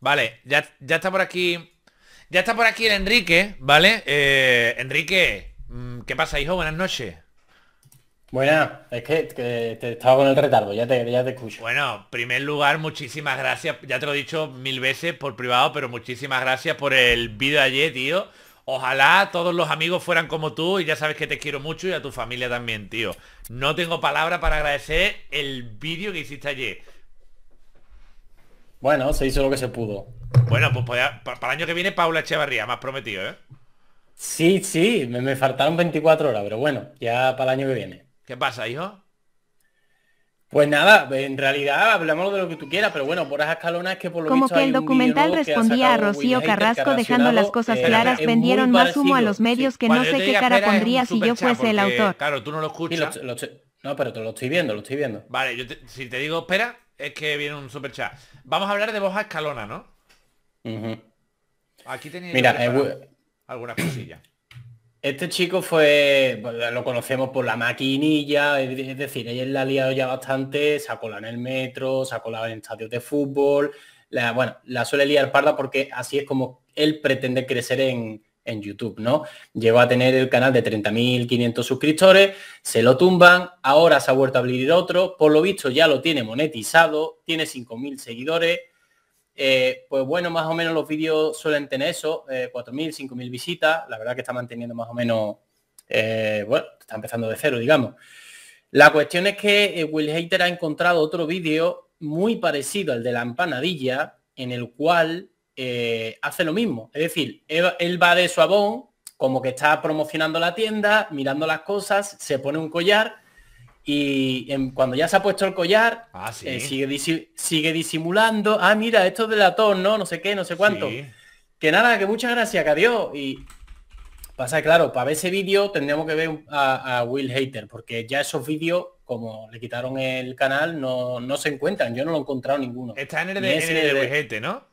Vale, ya, ya está por aquí. Ya está por aquí el Enrique, ¿vale? Eh, Enrique, mm, ¿qué pasa, hijo? Buenas noches. Bueno, es que, te estaba con el retardo, ya te, ya te escucho. Bueno, en primer lugar, muchísimas gracias, ya te lo he dicho mil veces por privado, pero muchísimas gracias por el vídeo ayer, tío. Ojalá todos los amigos fueran como tú y ya sabes que te quiero mucho y a tu familia también, tío. No tengo palabra para agradecer el vídeo que hiciste ayer. Bueno, se hizo lo que se pudo. Bueno, pues para, el año que viene Paula Echevarría, más prometido, ¿eh? Sí, sí, me, faltaron 24 horas, pero bueno, ya para el año que viene. ¿Qué pasa, hijo? Pues nada, en realidad hablamos de lo que tú quieras, pero bueno, por esas escalonas que por lo Como que el documental respondía a Rocío Carrasco dejando las cosas claras, vendieron más humo a los medios que no sé qué cara pondría si yo fuese el autor. Claro, tú no lo escuchas. no, pero te lo estoy viendo, lo estoy viendo. Vale, yo si te digo espera, es que viene un super chat. Vamos a hablar de Boja Escalona, ¿no? Aquí tenéis Mira, algunas cosillas. Este chico fue, pues, lo conocemos por la maquinilla, es decir, él la ha liado ya bastante, sacó la en el metro, sacó la en estadios de fútbol, la, bueno, la suele liar parda porque así es como él pretende crecer en, en YouTube, ¿no? Llegó a tener el canal de 30.500 suscriptores, se lo tumban, ahora se ha vuelto a abrir otro, por lo visto ya lo tiene monetizado, tiene 5.000 seguidores, eh, pues bueno, más o menos los vídeos suelen tener eso, eh, mil, 4.000, 5.000 visitas, la verdad que está manteniendo más o menos, eh, bueno, está empezando de cero, digamos. La cuestión es que Will Hater ha encontrado otro vídeo muy parecido al de la empanadilla, en el cual eh, hace lo mismo. Es decir, él, va de su abón, como que está promocionando la tienda, mirando las cosas, se pone un collar y cuando ya se ha puesto el collar, ah, eh, sigue, sigue, disimulando, ah, mira, esto es de latón, ¿no? No sé qué, no sé cuánto. Que nada, que muchas gracias, que adiós. Y pasa, claro, para ver ese vídeo tendríamos que ver a, Will Hater, porque ya esos vídeos, como le quitaron el canal, no, se encuentran. Yo no lo he encontrado ninguno. Está en el de, el ¿no?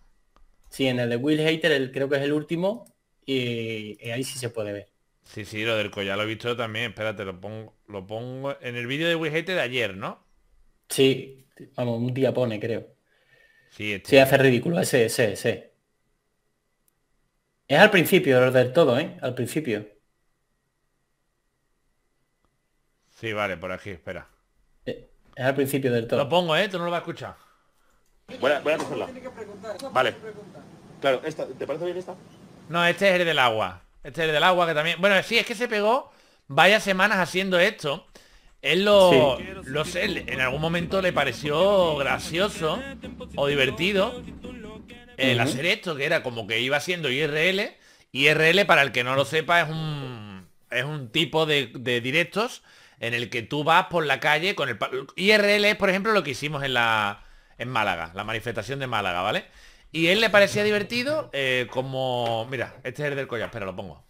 Sí, en el de Will Hater creo que es el último y, ahí sí se puede ver. Sí, sí, lo del collar lo he visto también. Espérate, lo pongo, lo pongo en el vídeo de Will Hater de ayer, ¿no? Sí, vamos, un día pone, creo. Sí, se este sí hace ridículo, ese, ese, ese. Es al principio del todo, ¿eh? Al principio. Sí, vale, por aquí, espera. Eh, es al principio del todo. Lo pongo, ¿eh? Tú no lo vas a escuchar. Voy a, Vale. Claro, esta, ¿te parece bien esta? No, este es el del agua. Este es el del agua que también... Bueno, sí, es que se pegó varias semanas haciendo esto. Él lo, lo en algún momento le pareció gracioso o divertido eh, el hacer esto, que era como que iba haciendo IRL. IRL, para el que no lo sepa, es un, es un tipo de, de directos en el que tú vas por la calle con el... IRL es, por ejemplo, lo que hicimos en la en Málaga, la manifestación de Málaga, ¿vale? Y él le parecía divertido eh, como... Mira, este es el del collar, espera, lo pongo.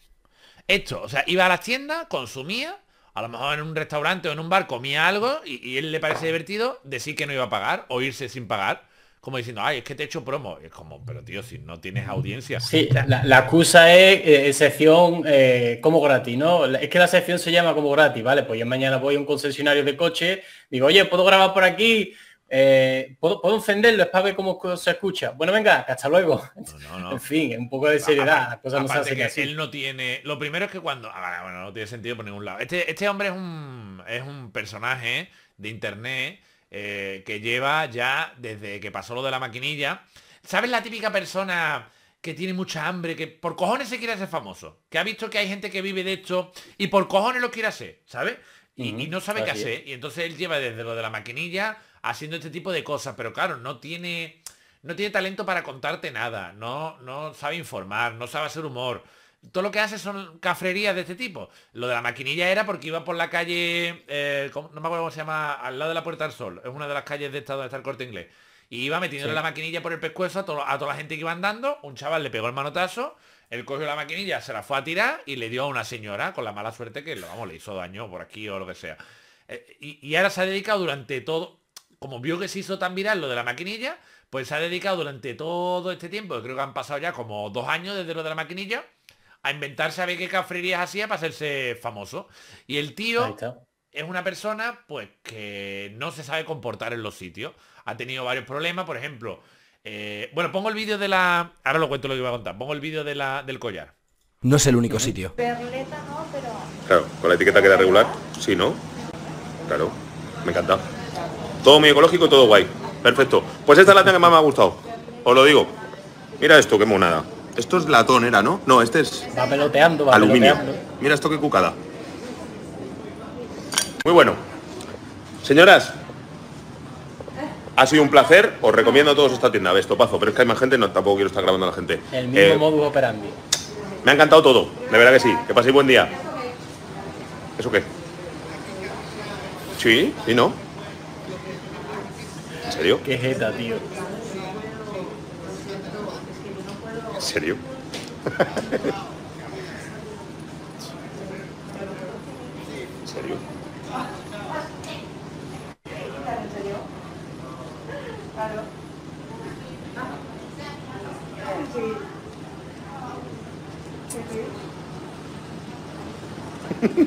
Esto, o sea, iba a las tiendas, consumía, a lo mejor en un restaurante o en un bar comía algo y, él le parecía divertido decir que no iba a pagar o irse sin pagar como diciendo, ay, es que te he hecho promo. es como, pero tío, si no tienes audiencia. Sí, la, la es eh, sección eh, como gratis, ¿no? Es que la sección se llama como gratis, ¿vale? Pues yo mañana voy a un concesionario de coche, digo, oye, ¿puedo grabar por aquí? Eh, ¿puedo, ¿puedo, encenderlo? Es para ver cómo se escucha. Bueno, venga, hasta luego. En fin, un poco de seriedad. que Él no tiene... Lo primero es que cuando... Ah, bueno, no tiene sentido por ningún lado. Este, este, hombre es un, es un personaje de internet eh, que lleva ya desde que pasó lo de la maquinilla. ¿Sabes la típica persona que tiene mucha hambre, que por cojones se quiere hacer famoso? Que ha visto que hay gente que vive de esto y por cojones lo quiere hacer, ¿sabes? Y, y no sabe qué hacer. Y entonces él lleva desde lo de la maquinilla haciendo este tipo de cosas, pero claro, no tiene, no tiene talento para contarte nada, no, no sabe informar, no sabe hacer humor. Todo lo que hace son cafrerías de este tipo. Lo de la maquinilla era porque iba por la calle, eh, no me acuerdo cómo se llama, al lado de la Puerta del Sol, es una de las calles de estado de está el corte inglés. Y iba metiendo la maquinilla por el pescuezo a, toda la gente que iba andando. Un chaval le pegó el manotazo, él cogió la maquinilla, se la fue a tirar y le dio a una señora con la mala suerte que, lo vamos, le hizo daño por aquí o lo que sea. Eh, y ahora se ha dedicado durante todo, como vio que se hizo tan viral lo de la maquinilla, pues se ha dedicado durante todo este tiempo, creo que han pasado ya como dos años desde lo de la maquinilla, a inventarse a ver qué cafrerías hacía para hacerse famoso. Y el tío es una persona pues que no se sabe comportar en los sitios. Ha tenido varios problemas, por ejemplo. Eh, bueno, pongo el vídeo de la... Ahora lo cuento lo que iba a contar. Pongo el vídeo de la... del collar. No es el único sitio. no, Claro, con la etiqueta queda regular. Sí, ¿no? Claro, me encanta. Todo muy ecológico, todo guay. Perfecto. Pues esta es la que más me ha gustado. Os lo digo. Mira esto, qué monada. Esto es latón, era, ¿no? No, este es. Va peloteando, va aluminio. Mira esto qué cucada. Muy bueno. Señoras, ha sido un placer. Os recomiendo a todos esta tienda, ves, topazo. Pero es que hay más gente, no, tampoco quiero estar grabando a la gente. El mismo eh, modus Me ha encantado todo, de verdad que sí. Que paséis buen día. ¿Eso qué? Sí, sí, no serio? Qué jeta, tío. ¿En serio? ¿En serio?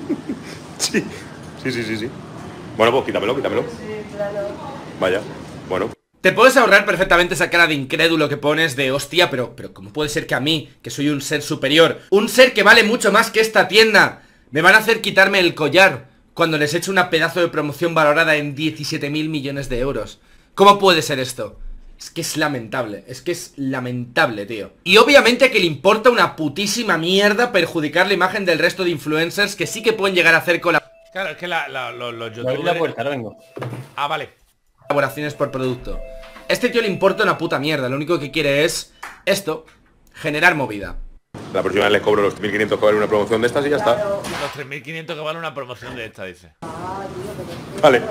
Sí, sí, sí, sí. sí. Bueno, pues quítamelo, quítamelo. Vaya bueno. Te puedes ahorrar perfectamente esa cara de incrédulo que pones de hostia, pero, pero ¿cómo puede ser que a mí, que soy un ser superior, un ser que vale mucho más que esta tienda, me van a hacer quitarme el collar cuando les echo una pedazo de promoción valorada en 17.000 millones de euros? ¿Cómo puede ser esto? Es que es lamentable, es que es lamentable, tío. Y obviamente que le importa una putísima mierda perjudicar la imagen del resto de influencers que sí que pueden llegar a hacer con la... Claro, es que la, la, los, youtubers... La puerta, vengo. Ah, vale colaboraciones por producto. Este tío le importa una puta mierda, lo único que quiere es esto, generar movida. La próxima vez les cobro los 3.500 que vale una promoción de estas y ya está. Los 3.500 que vale una promoción de esta, dice. Vale.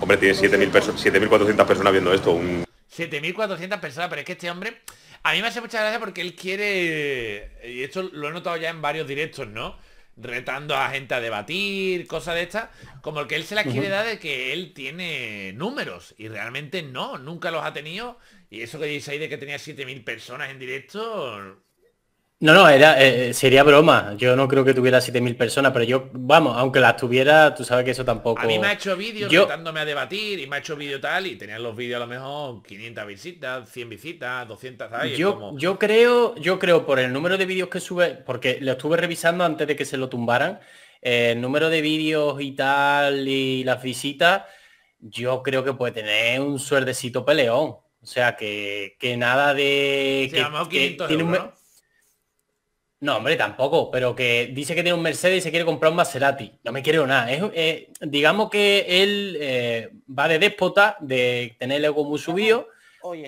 Hombre, tiene 7.400 personas viendo esto. Un... 7.400 personas, pero es que este hombre... A mí me hace mucha gracia porque él quiere... Y esto lo he notado ya en varios directos, ¿no? retando a gente a debatir, cosas de estas, como el que él se la quiere dar de que él tiene números y realmente no, nunca los ha tenido. Y eso que dice ahí de que tenía 7.000 personas en directo, no, no, era, eh, eh, sería broma. Yo no creo que tuviera 7.000 personas, pero yo, vamos, aunque las tuviera, tú sabes que eso tampoco... A mí me ha hecho vídeos yo... a debatir y me ha hecho vídeo tal y tenían los vídeos a lo mejor 500 visitas, 100 visitas, 200, Yo, yo, creo, yo creo por el número de vídeos que sube, porque lo estuve revisando antes de que se lo tumbaran, eh, el número de vídeos y tal y las visitas, yo creo que puede tener un suertecito peleón. O sea, que, que nada de... No, hombre, tampoco, pero que dice que tiene un Mercedes y se quiere comprar un Maserati. No me quiero nada. Eh, digamos que él eh, va de déspota, de tener el ego muy subido.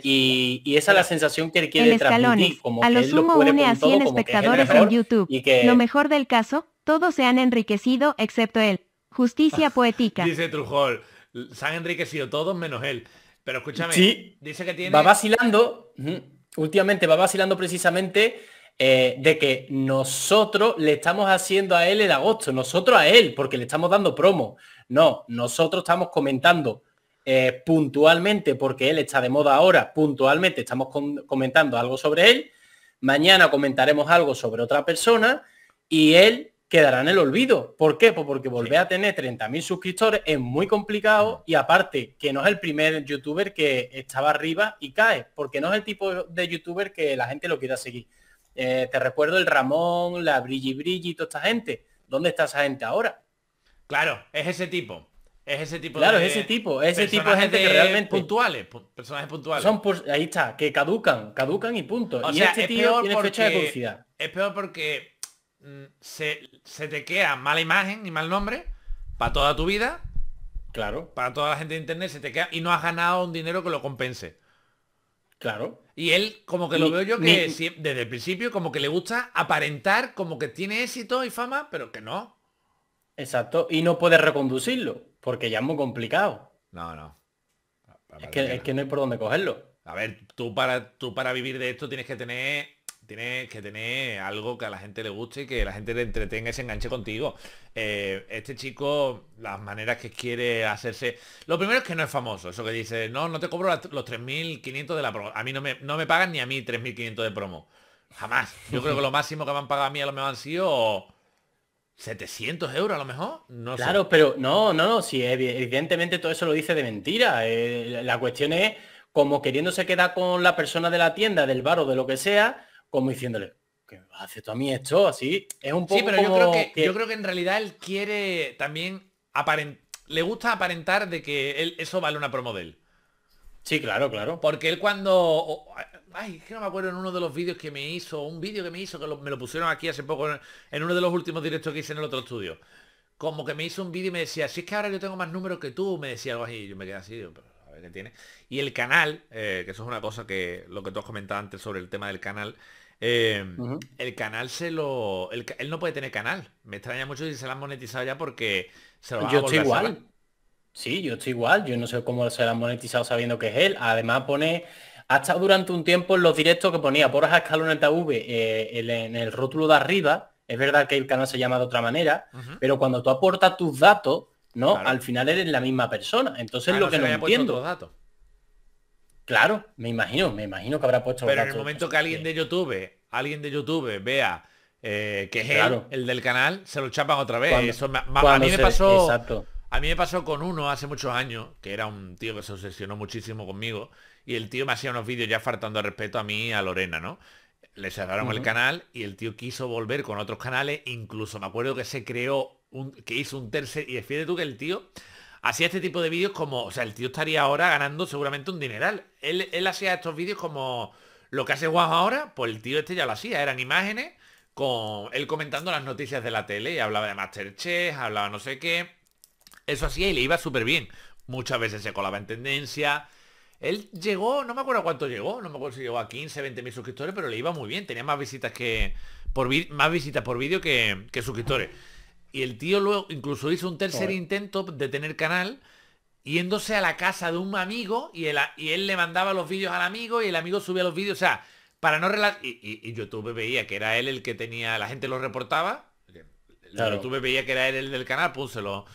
y, esa es la sensación que él quiere transmitir. Como a lo sumo lo une a 100 espectadores en YouTube. Y que... Lo mejor del caso, todos se han enriquecido excepto él. Justicia poética. dice Trujol, se han enriquecido todos menos él. Pero escúchame, dice que Va vacilando, últimamente va vacilando precisamente eh, de que nosotros le estamos haciendo a él el agosto, nosotros a él, porque le estamos dando promo. No, nosotros estamos comentando eh, puntualmente, porque él está de moda ahora, puntualmente estamos comentando algo sobre él, mañana comentaremos algo sobre otra persona y él quedará en el olvido. ¿Por qué? Pues porque volver a tener 30.000 suscriptores es muy complicado y aparte que no es el primer youtuber que estaba arriba y cae, porque no es el tipo de youtuber que la gente lo quiera seguir. Eh, te recuerdo el Ramón, la Brigi y toda esta gente. ¿Dónde está esa gente ahora? Claro, es ese tipo. Es ese tipo claro, es ese tipo, es ese tipo de gente que realmente puntuales, personajes puntuales. Son ahí está, que caducan, caducan y punto. y este tío tiene fecha de publicidad Es peor porque mm, se, se, te queda mala imagen y mal nombre para toda tu vida. Claro. Para toda la gente de internet se te queda y no has ganado un dinero que lo compense. Claro. Y él, como que lo veo yo que desde el principio, como que le gusta aparentar, como que tiene éxito y fama, pero que no. Exacto. Y no puede reconducirlo, porque ya es muy complicado. No, no. Es que, no. hay por dónde cogerlo. A ver, tú para, tú para vivir de esto tienes que tener Tienes que tener algo que a la gente le guste y que la gente le entretenga y enganche contigo. Eh, este chico, las maneras que quiere hacerse... Lo primero es que no es famoso. Eso que dice, no, no te cobro los 3.500 de la promo. A mí no me, no me pagan ni a mí 3.500 de promo. Jamás. Yo creo que lo máximo que me han pagado a mí a lo mejor han sido 700 euros a lo mejor. No claro, pero no, no, no. evidentemente todo eso lo dice de mentira. Eh, la cuestión es como queriéndose quedar con la persona de la tienda, del bar o de lo que sea, como diciéndole, que hace a mí esto? Así, es un poco Sí, pero yo, creo que, en realidad él quiere también aparentar, le gusta aparentar de que él, eso vale una promo de él. Sí, claro, claro. Porque él cuando... ay, es que no me acuerdo en uno de los vídeos que me hizo, un vídeo que me hizo, que me lo pusieron aquí hace poco, en, uno de los últimos directos que hice en el otro estudio como que me hizo un vídeo y me decía, si es que ahora yo tengo más números que tú, me decía algo así, yo me quedé así, que tiene. Y el canal, eh, que eso es una cosa que lo que tú has comentado antes sobre el tema del canal, eh, el canal se lo... él no puede tener canal. Me extraña mucho si se lo han monetizado ya porque Yo estoy igual. sí, yo estoy igual. Yo no sé cómo se lo han monetizado sabiendo que es él. Además pone... Ha estado durante un tiempo en los directos que ponía por Escaloneta V eh, en, en el rótulo de arriba, es verdad que el canal se llama de otra manera, pero cuando tú aportas tus datos, no, al final eres la misma persona. Entonces ah, lo que no entiendo. Datos. Claro, me imagino, me imagino que habrá puesto. Pero en el momento que alguien de YouTube, alguien de YouTube vea eh, que es él, el del canal, se lo chapan otra vez. a mí me pasó. A mí me pasó con uno hace muchos años, que era un tío que se obsesionó muchísimo conmigo, y el tío me hacía unos vídeos ya faltando respeto a mí a Lorena, ¿no? Le cerraron el canal y el tío quiso volver con otros canales, incluso me acuerdo que se creó que hizo un tercer... Y fíjate tú que el tío hacía este tipo de vídeos como... O sea, el tío estaría ahora ganando seguramente un dineral. Él, hacía estos vídeos como lo que hace Juan ahora, pues el tío este ya lo hacía. Eran imágenes con él comentando las noticias de la tele. Y hablaba de Masterchef, hablaba no sé qué. Eso hacía y le iba súper bien. Muchas veces se colaba en tendencia. Él llegó, no me acuerdo cuánto llegó, no me acuerdo si llegó a 15, 20 mil suscriptores, pero le iba muy bien. Tenía más visitas que. Por más visitas por vídeo que, que suscriptores. Y el tío luego incluso hizo un tercer intento de tener canal yéndose a la casa de un amigo y él, y él le mandaba los vídeos al amigo y el amigo subía los vídeos. O sea, para no relatar... Y, YouTube veía que era él el que tenía... La gente lo reportaba. Claro. YouTube veía que era él el del canal, pues se lo,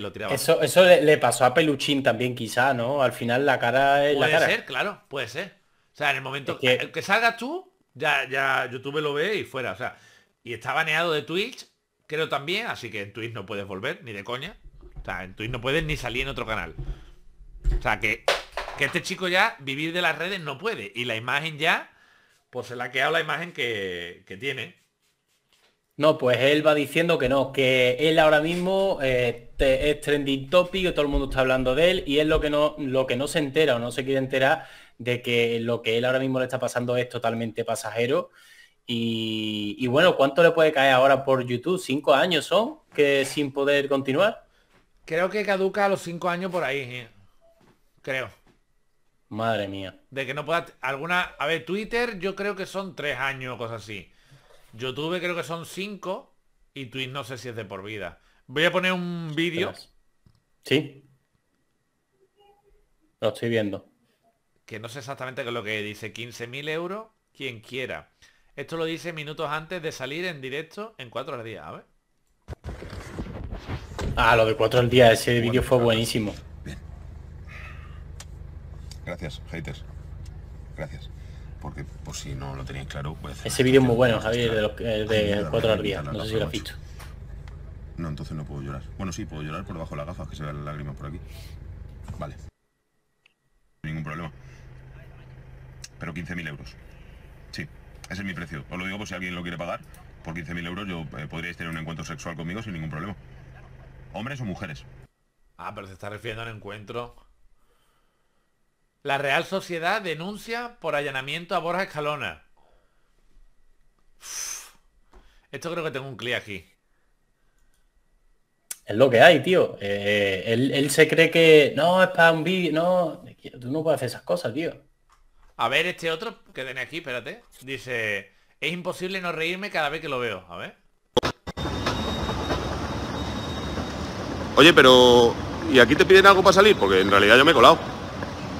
lo tiraba. Eso, le, pasó a Peluchín también quizá, ¿no? Al final la cara puede ser, claro, puede ser. O sea, en el momento que... salgas tú, ya, ya YouTube lo ve y fuera. O sea, y está baneado de Twitch creo también, así que en Twitch no puedes volver, ni de coña. O sea, en Twitch no puedes ni salir en otro canal. O sea, que, este chico ya vivir de las redes no puede. Y la imagen ya, pues se la ha quedado la imagen que, que tiene. No, pues él va diciendo que no, que él ahora mismo eh, es trending topic, todo el mundo está hablando de él y es lo que no, lo que no se entera o no se quiere enterar de que lo que él ahora mismo le está pasando es totalmente pasajero y, bueno, ¿cuánto le puede caer ahora por YouTube? ¿Cinco años son? que sin poder continuar? Creo que caduca a los cinco años por ahí, eh. creo. Madre mía. De que no pueda... Alguna... A ver, Twitter yo creo que son tres años o cosas así. YouTube creo que son cinco y Twitch no sé si es de por vida. Voy a poner un vídeo. Sí. Lo estoy viendo. Que no sé exactamente qué es lo que dice. 15.000 euros, quien quiera. Esto lo dice minutos antes de salir en directo en 4 al día, ver. Ah, lo de 4 al día, ese vídeo fue buenísimo. Bien. Gracias, haters. Gracias. Porque por si no lo tenéis claro, Ese vídeo es muy bueno, Javier, de, los, de 4 al día. No sé si lo has visto. No, entonces no puedo llorar. Bueno, sí, puedo llorar por debajo de las gafas, que se vean las lágrimas por aquí. Vale. Ningún problema. Pero 15.000 euros. Sí, ese es mi precio. Os lo digo por si alguien lo quiere pagar. Por 15.000 euros yo eh, podríais tener un encuentro sexual conmigo sin ningún problema. Hombres o mujeres. Ah, pero se está refiriendo al encuentro. La Real Sociedad denuncia por allanamiento a Borja Escalona. Esto creo que tengo un clic aquí. Es lo que hay, tío. Eh, él, se cree que no, es para un vídeo. No, tú no puedes hacer esas cosas, tío. A ver este otro que tiene aquí, espérate. Dice, es imposible no reírme cada vez que lo veo. A ver. Oye, pero... ¿Y aquí te piden algo para salir? Porque en realidad yo me he colado.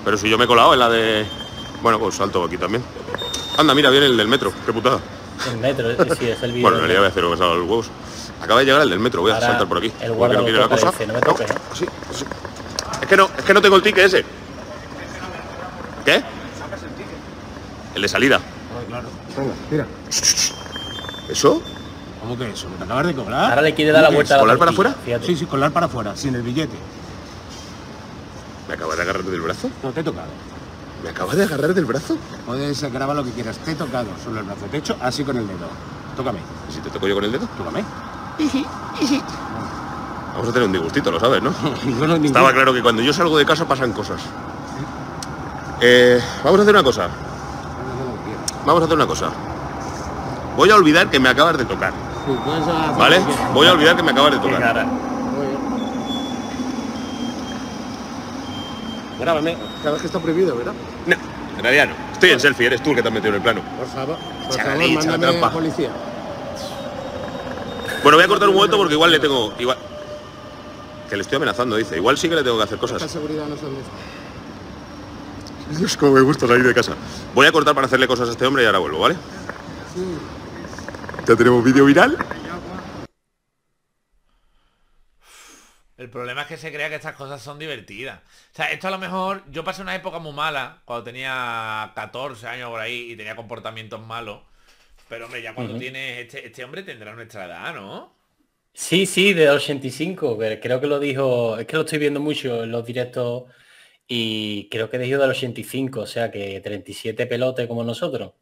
Pero si yo me he colado en la de... Bueno, pues salto aquí también. Anda, mira, viene el del metro. Qué putada. El metro, eh, sí, es el vídeo. Bueno, en realidad voy a hacer lo que los huevos. Acaba de llegar el del metro, voy a saltar por aquí. El guarda no quiere la cosa. Es que no, es que no tengo el ticket ese. ¿Qué? de salida. Ah, claro. Venga, ¿Eso? ¿Cómo que eso? ¿Te acabas de cobrar? Ahora le quiere dar la vuelta ¿Colar para afuera? Sí, sí, colar para afuera, sin el billete. ¿Me acabas de agarrar del brazo? No, te he tocado. ¿Me acabas de agarrar del brazo? Puedes agarrar lo que quieras. Te he tocado solo el brazo. Te he hecho así con el dedo. Tócame. ¿Y si te toco yo con el dedo? Tócame. Vamos a tener un disgustito, lo sabes, ¿no? Estaba claro que cuando yo salgo de casa pasan cosas. Eh, vamos a hacer una cosa vamos a hacer una cosa. Voy a olvidar que me acabas de tocar. Pues ¿Vale? Voy a olvidar que me acabas de tocar. Grábame. Cada vez que está prohibido, ¿verdad? No, en realidad no. Estoy en selfie, eres tú el que te has metido en el plano. Por favor, por policía. Bueno, voy a cortar un momento porque igual le tengo... Igual... Que le estoy amenazando, dice. Igual sí que le tengo que hacer cosas. La seguridad no son Dios, como me gusta salir de casa. Voy a cortar para hacerle cosas a este hombre y ahora vuelvo, ¿vale? Sí. ¿Ya tenemos vídeo viral? El problema es que se crea que estas cosas son divertidas. O sea, esto a lo mejor... Yo pasé una época muy mala, cuando tenía 14 años por ahí y tenía comportamientos malos. Pero hombre, ya cuando tienes... Este, este hombre tendrá nuestra edad, ¿no? Sí, sí, de 85. Creo que lo dijo... Es que lo estoy viendo mucho en los directos y creo que de los 85, o sea que 37 pelotes como nosotros.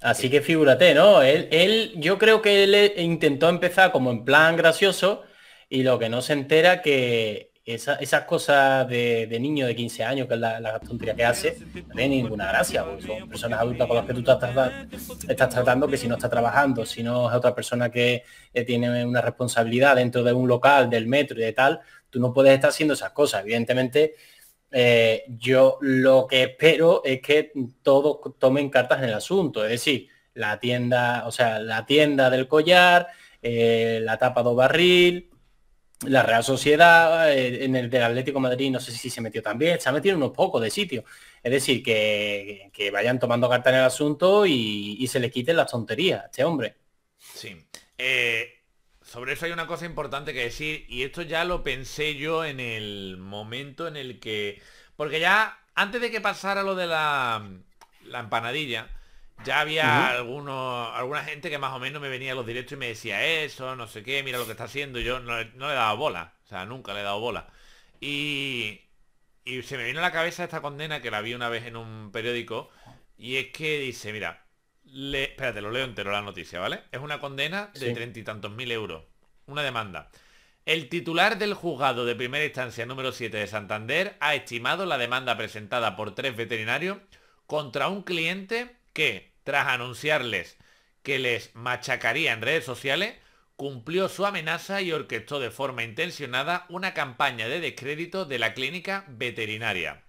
Así que figúrate, ¿no? Él, yo creo que él eh, intentó empezar como en plan gracioso y lo que no se entera que esas cosas de, niño de 15 años, que es la, la que hace, no tiene ninguna gracia, son personas adultas con las que tú estás tratando, estás tratando, que si no está trabajando, si no es otra persona que eh, tiene una responsabilidad dentro de un local, del metro y de tal, Tú no puedes estar haciendo esas cosas. Evidentemente, eh, yo lo que espero es que todos tomen cartas en el asunto. Es decir, la tienda, o sea, la tienda del collar, eh, la tapa do barril, la Real Sociedad, eh, en el del Atlético Madrid no sé si se metió también, se ha metido en unos pocos de sitio. Es decir, que, vayan tomando cartas en el asunto y, se le quiten la tontería a este hombre. Sí sobre eso hay una cosa importante que decir, y esto ya lo pensé yo en el momento en el que... Porque ya, antes de que pasara lo de la, la empanadilla, ya había alguna gente que más o menos me venía a los directos y me decía eso, no sé qué, mira lo que está haciendo. Yo no, le he dado bola, o sea, nunca le he dado bola. Y, y se me vino a la cabeza esta condena que la vi una vez en un periódico, y es que dice, mira, espérate, lo leo entero la noticia, ¿vale? Es una condena de treinta y tantos mil euros. Una demanda. El titular del juzgado de primera instancia número 7 de Santander ha estimado la demanda presentada por tres veterinarios contra un cliente que, tras anunciarles que les machacaría en redes sociales, cumplió su amenaza y orquestó de forma intencionada una campaña de descrédito de la clínica veterinaria.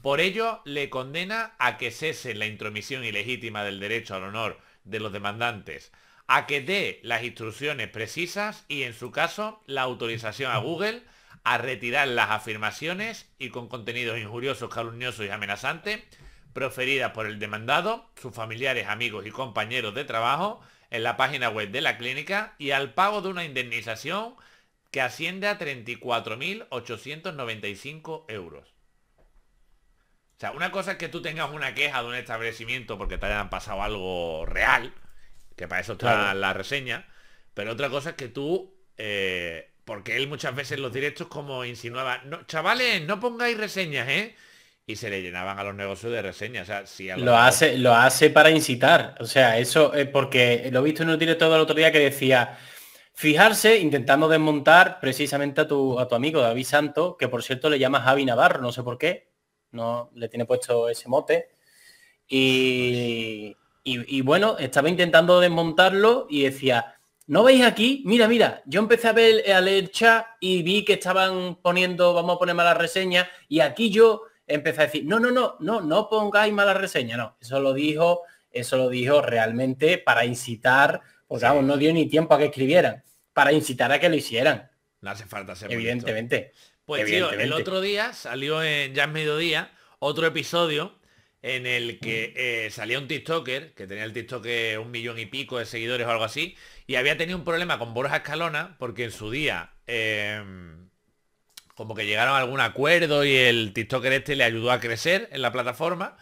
Por ello, le condena a que cese la intromisión ilegítima del derecho al honor de los demandantes, a que dé las instrucciones precisas y, en su caso, la autorización a Google a retirar las afirmaciones y con contenidos injuriosos, calumniosos y amenazantes proferidas por el demandado, sus familiares, amigos y compañeros de trabajo en la página web de la clínica y al pago de una indemnización que asciende a 34.895 euros sea, una cosa es que tú tengas una queja de un establecimiento porque te hayan pasado algo real, que para eso está las la reseña, pero otra cosa es que tú, eh, porque él muchas veces los directos como insinuaba, no, chavales, no pongáis reseñas, ¿eh? Y se le llenaban a los negocios de reseñas. O sea, lo, hace, lo hace para incitar. O sea, eso es porque lo he visto en un directo del otro día que decía, fijarse, intentando desmontar precisamente a tu, a tu amigo David Santo, que por cierto le llama Javi Navarro, no sé por qué, no le tiene puesto ese mote. Y, y, bueno, estaba intentando desmontarlo y decía, ¿no veis aquí? Mira, mira, yo empecé a ver la leer chat y vi que estaban poniendo, vamos a poner malas reseñas, y aquí yo empecé a decir, no, no, no, no, no pongáis malas reseñas, no. Eso lo dijo, eso lo dijo realmente para incitar, pues vamos, no dio ni tiempo a que escribieran, para incitar a que lo hicieran. No hace falta ser Evidentemente. Pues tío, el otro día salió en Ya es Mediodía otro episodio en el que eh, salía un TikToker, que tenía el TikTok un millón y pico de seguidores o algo así, y había tenido un problema con Borja Escalona porque en su día em, como que llegaron a algún acuerdo y el TikToker este le ayudó a crecer en la plataforma.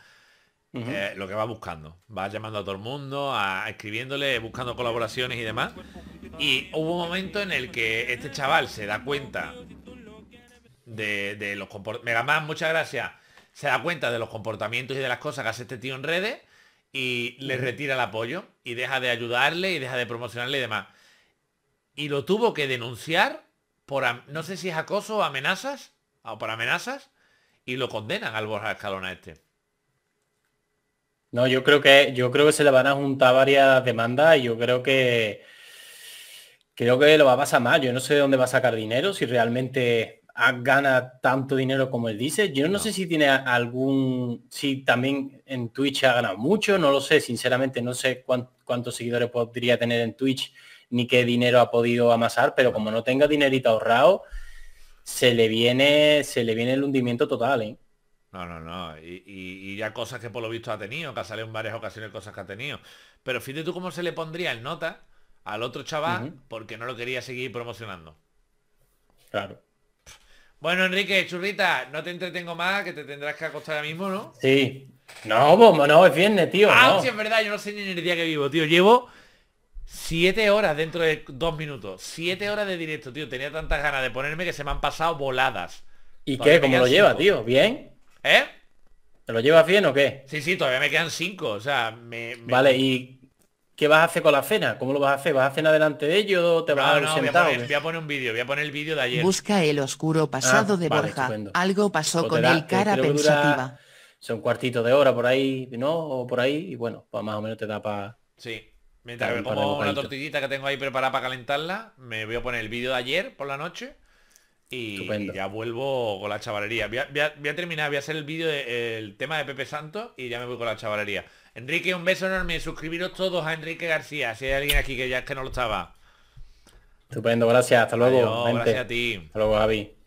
Eh, lo que va buscando. Va llamando a todo el mundo, escribiéndole, buscando colaboraciones y demás. Y hubo un momento en el que este chaval se da cuenta de, los comportamientos. Megaman, muchas gracias. Se da cuenta de los comportamientos y de las cosas que hace este tío en redes y le retira el apoyo y deja de ayudarle y deja de promocionarle y demás. Y lo tuvo que denunciar por, no sé si es acoso o amenazas, o por amenazas, y lo condenan al Borja Escalona este. No, yo creo que yo creo que se le van a juntar varias demandas y yo creo que creo que lo va a pasar mal. Yo no sé dónde va a sacar dinero si realmente gana tanto dinero como él dice. Yo no, sé si tiene algún, si también en Twitch ha ganado mucho, no lo sé, sinceramente no sé cuántos seguidores podría tener en Twitch ni qué dinero ha podido amasar, pero como no tenga dinerito ahorrado, se le viene, se le viene el hundimiento total, ¿eh? No, no, no. Y, ya cosas que por lo visto ha tenido, que ha salido en varias ocasiones cosas que ha tenido. Pero fíjate tú cómo se le pondría el nota al otro chaval porque no lo quería seguir promocionando. Claro. Bueno, Enrique, churrita, no te entretengo más, que te tendrás que acostar ahora mismo, ¿no? Sí. No, pues, no, es viernes, tío. Ah, sí, es verdad, yo no sé ni en el día que vivo, tío. Llevo siete horas dentro de dos minutos. Siete horas de directo, tío. Tenía tantas ganas de ponerme que se me han pasado voladas. ¿Y qué? ¿Cómo lo lleva, tío? ¿Bien? ¿Eh? ¿Te lo llevas bien o qué? Sí, sí, todavía me quedan cinco. O sea, me... Vale, ¿y ¿Qué vas a hacer con la cena? ¿Cómo lo vas a hacer? ¿Vas a cenar delante de ellos? ¿Te vas a no, Voy a, poner, un vídeo, voy a poner el vídeo de ayer. Busca el oscuro ah, pasado de Borja. Algo pasó pues con él el cara pensativa. Son cuartitos de hora por ahí, ¿no? O por ahí, y bueno, pues más o menos te da para... Sí. Mientras me como una tortillita que tengo ahí preparada para calentarla, me voy a poner el vídeo de ayer por la noche y ya vuelvo con la chavalería. Voy a, voy a terminar, voy a hacer el vídeo del tema de Pepe Santo y ya me voy con la chavalería. Enrique, un beso enorme. Suscribiros todos a Enrique García, si hay alguien aquí que ya es que no lo estaba. Estupendo, gracias. Hasta luego. gracias a ti. Hasta luego, Javi.